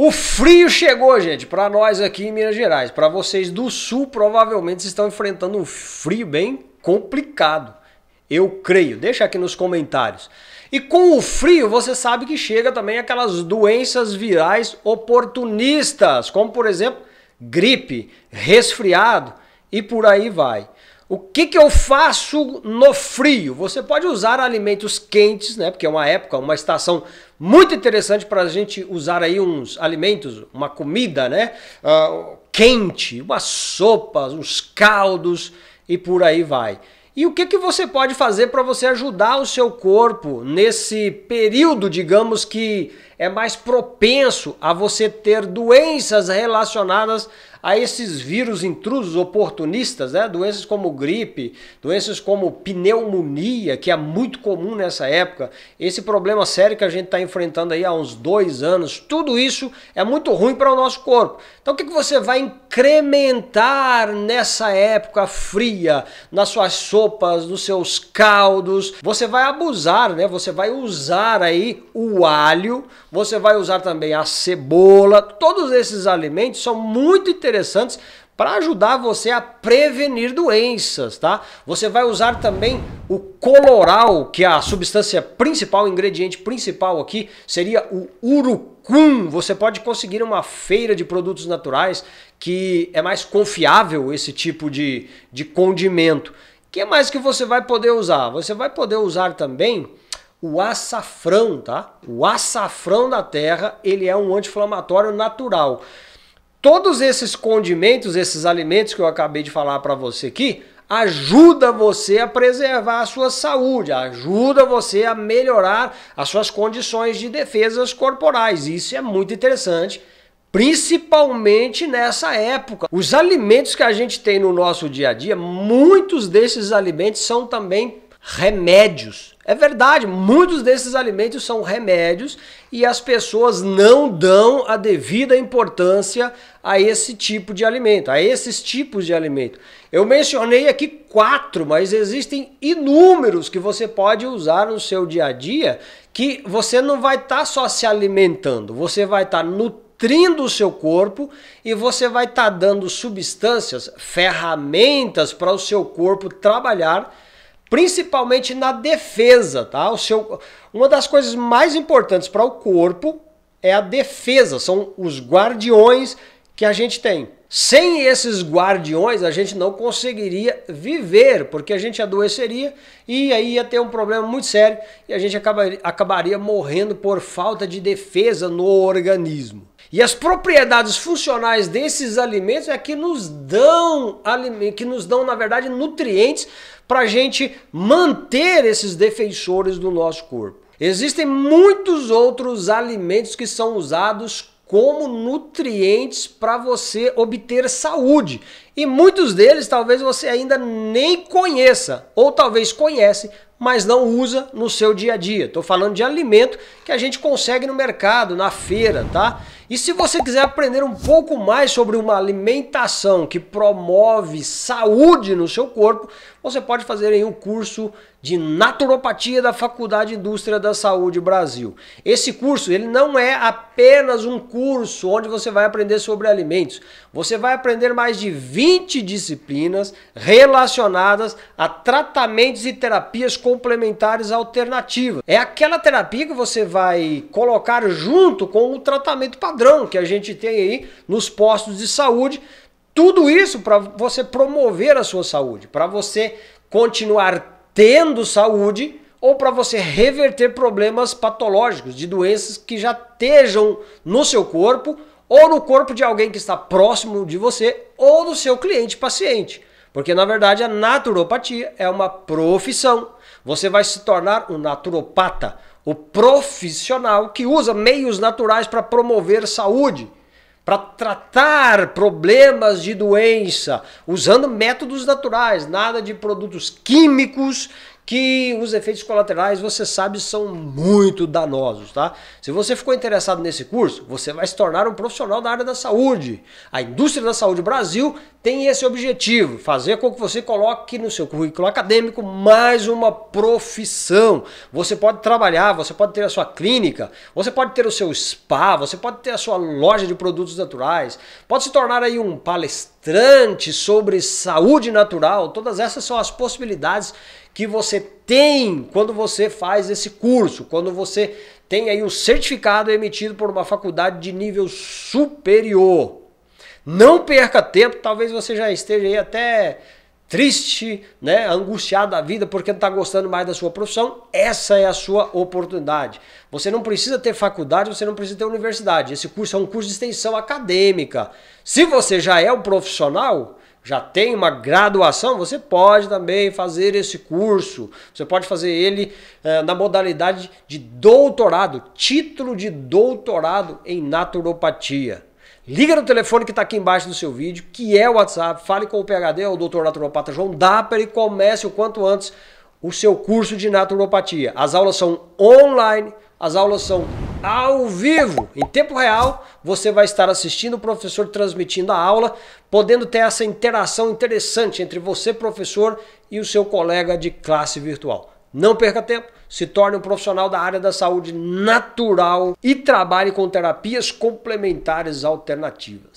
O frio chegou, gente, para nós aqui em Minas Gerais. Para vocês do sul, provavelmente estão enfrentando um frio bem complicado. Eu creio. Deixa aqui nos comentários. E com o frio, você sabe que chega também aquelas doenças virais oportunistas, como por exemplo, gripe, resfriado e por aí vai. O que, que eu faço no frio? Você pode usar alimentos quentes, né? Porque é uma época, uma estação muito interessante para a gente usar aí uns alimentos, uma comida, né? Uh, quente, umas sopas, uns caldos e por aí vai. E o que, que você pode fazer para você ajudar o seu corpo nesse período, digamos que é mais propenso a você ter doenças relacionadas a esses vírus intrusos oportunistas, né? doenças como gripe, doenças como pneumonia, que é muito comum nessa época, esse problema sério que a gente está enfrentando aí há uns dois anos, tudo isso é muito ruim para o nosso corpo. Então o que, que você vai incrementar nessa época fria, nas suas sopas, nos seus caldos? Você vai abusar, né? você vai usar aí o alho, você vai usar também a cebola, todos esses alimentos são muito interessantes interessantes para ajudar você a prevenir doenças, tá? Você vai usar também o coloral, que é a substância principal, o ingrediente principal aqui, seria o urucum. Você pode conseguir uma feira de produtos naturais que é mais confiável esse tipo de, de condimento. O que mais que você vai poder usar? Você vai poder usar também o açafrão, tá? O açafrão da terra, ele é um anti-inflamatório natural. Todos esses condimentos, esses alimentos que eu acabei de falar para você aqui, ajuda você a preservar a sua saúde, ajuda você a melhorar as suas condições de defesas corporais. Isso é muito interessante, principalmente nessa época. Os alimentos que a gente tem no nosso dia a dia, muitos desses alimentos são também remédios. É verdade, muitos desses alimentos são remédios e as pessoas não dão a devida importância a esse tipo de alimento, a esses tipos de alimento. Eu mencionei aqui quatro, mas existem inúmeros que você pode usar no seu dia a dia que você não vai estar tá só se alimentando, você vai estar tá nutrindo o seu corpo e você vai estar tá dando substâncias, ferramentas para o seu corpo trabalhar principalmente na defesa, tá? O seu, uma das coisas mais importantes para o corpo é a defesa, são os guardiões que a gente tem. Sem esses guardiões, a gente não conseguiria viver, porque a gente adoeceria e aí ia ter um problema muito sério e a gente acabaria, acabaria morrendo por falta de defesa no organismo. E as propriedades funcionais desses alimentos é que nos dão, que nos dão na verdade, nutrientes para a gente manter esses defensores do nosso corpo. Existem muitos outros alimentos que são usados como nutrientes para você obter saúde. E muitos deles talvez você ainda nem conheça, ou talvez conhece, mas não usa no seu dia a dia. Estou falando de alimento que a gente consegue no mercado, na feira, tá? E se você quiser aprender um pouco mais sobre uma alimentação que promove saúde no seu corpo, você pode fazer aí um curso de naturopatia da Faculdade de Indústria da Saúde Brasil. Esse curso, ele não é apenas um curso onde você vai aprender sobre alimentos. Você vai aprender mais de 20 20 disciplinas relacionadas a tratamentos e terapias complementares alternativas. É aquela terapia que você vai colocar junto com o tratamento padrão que a gente tem aí nos postos de saúde. Tudo isso para você promover a sua saúde, para você continuar tendo saúde ou para você reverter problemas patológicos de doenças que já estejam no seu corpo ou no corpo de alguém que está próximo de você, ou do seu cliente paciente. Porque na verdade a naturopatia é uma profissão. Você vai se tornar um naturopata, o profissional que usa meios naturais para promover saúde, para tratar problemas de doença, usando métodos naturais, nada de produtos químicos que os efeitos colaterais, você sabe, são muito danosos, tá? Se você ficou interessado nesse curso, você vai se tornar um profissional da área da saúde. A indústria da saúde Brasil tem esse objetivo, fazer com que você coloque no seu currículo acadêmico mais uma profissão. Você pode trabalhar, você pode ter a sua clínica, você pode ter o seu spa, você pode ter a sua loja de produtos naturais, pode se tornar aí um palestrante palestrante sobre saúde natural. Todas essas são as possibilidades que você tem quando você faz esse curso, quando você tem aí o um certificado emitido por uma faculdade de nível superior. Não perca tempo, talvez você já esteja aí até triste, né, angustiado da vida porque não está gostando mais da sua profissão, essa é a sua oportunidade. Você não precisa ter faculdade, você não precisa ter universidade. Esse curso é um curso de extensão acadêmica. Se você já é um profissional, já tem uma graduação, você pode também fazer esse curso. Você pode fazer ele eh, na modalidade de doutorado, título de doutorado em naturopatia. Liga no telefone que está aqui embaixo do seu vídeo, que é o WhatsApp, fale com o PHD, ou o doutor naturopata João Dapper e comece o quanto antes o seu curso de naturopatia. As aulas são online, as aulas são ao vivo, em tempo real, você vai estar assistindo o professor transmitindo a aula, podendo ter essa interação interessante entre você, professor, e o seu colega de classe virtual. Não perca tempo se torne um profissional da área da saúde natural e trabalhe com terapias complementares alternativas.